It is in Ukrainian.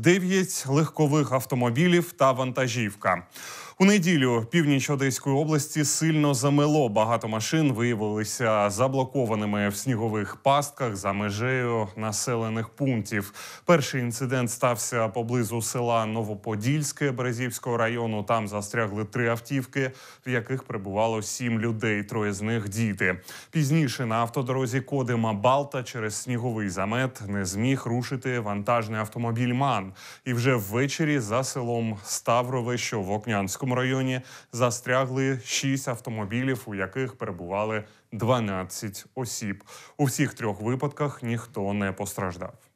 9 легкових автомобілів та вантажівка. У неділю північ Одеської області сильно замело. Багато машин виявилися заблокованими в снігових пастках за межею населених пунктів. Перший інцидент стався поблизу села Новоподільське Березівського району. Там застрягли три автівки, в яких прибувало сім людей. Троє з них діти. Пізніше на автодорозі Кодима Балта через сніговий замет не зміг рушити вантажний автомобіль. Ман і вже ввечері за селом Ставрове, що в Окнянському Бахмутському районі застрягли шість автомобілів, у яких перебували 12 осіб. У всіх трьох випадках ніхто не постраждав.